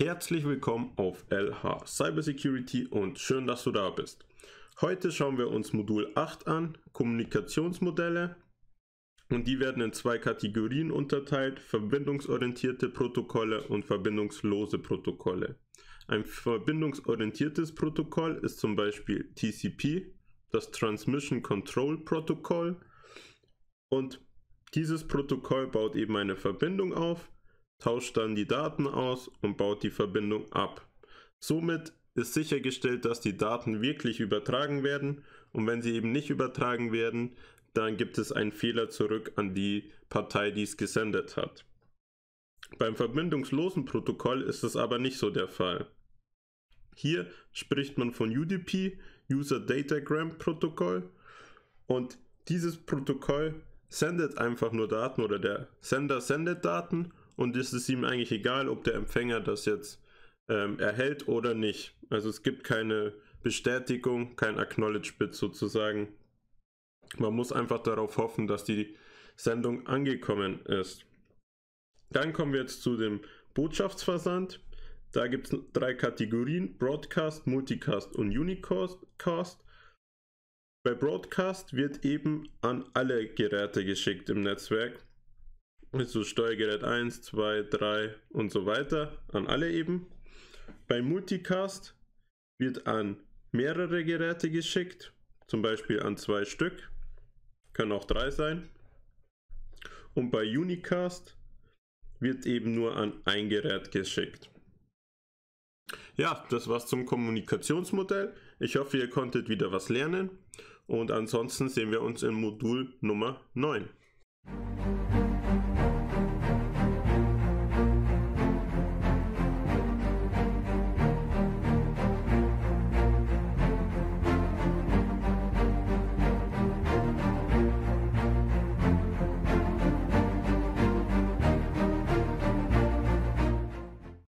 Herzlich willkommen auf LH Cybersecurity und schön, dass du da bist. Heute schauen wir uns Modul 8 an, Kommunikationsmodelle. Und die werden in zwei Kategorien unterteilt, verbindungsorientierte Protokolle und verbindungslose Protokolle. Ein verbindungsorientiertes Protokoll ist zum Beispiel TCP, das Transmission Control Protocol. Und dieses Protokoll baut eben eine Verbindung auf tauscht dann die Daten aus und baut die Verbindung ab. Somit ist sichergestellt, dass die Daten wirklich übertragen werden und wenn sie eben nicht übertragen werden, dann gibt es einen Fehler zurück an die Partei, die es gesendet hat. Beim verbindungslosen Protokoll ist es aber nicht so der Fall. Hier spricht man von UDP, User Datagram Protokoll und dieses Protokoll sendet einfach nur Daten oder der Sender sendet Daten und es ist ihm eigentlich egal, ob der Empfänger das jetzt ähm, erhält oder nicht. Also es gibt keine Bestätigung, kein Acknowledge-Bit sozusagen. Man muss einfach darauf hoffen, dass die Sendung angekommen ist. Dann kommen wir jetzt zu dem Botschaftsversand. Da gibt es drei Kategorien: Broadcast, Multicast und Unicast. Bei Broadcast wird eben an alle Geräte geschickt im Netzwerk ist so Steuergerät 1, 2, 3 und so weiter an alle eben. Bei Multicast wird an mehrere Geräte geschickt, zum Beispiel an zwei Stück, kann auch drei sein. Und bei Unicast wird eben nur an ein Gerät geschickt. Ja, das war's zum Kommunikationsmodell. Ich hoffe, ihr konntet wieder was lernen und ansonsten sehen wir uns in Modul Nummer 9.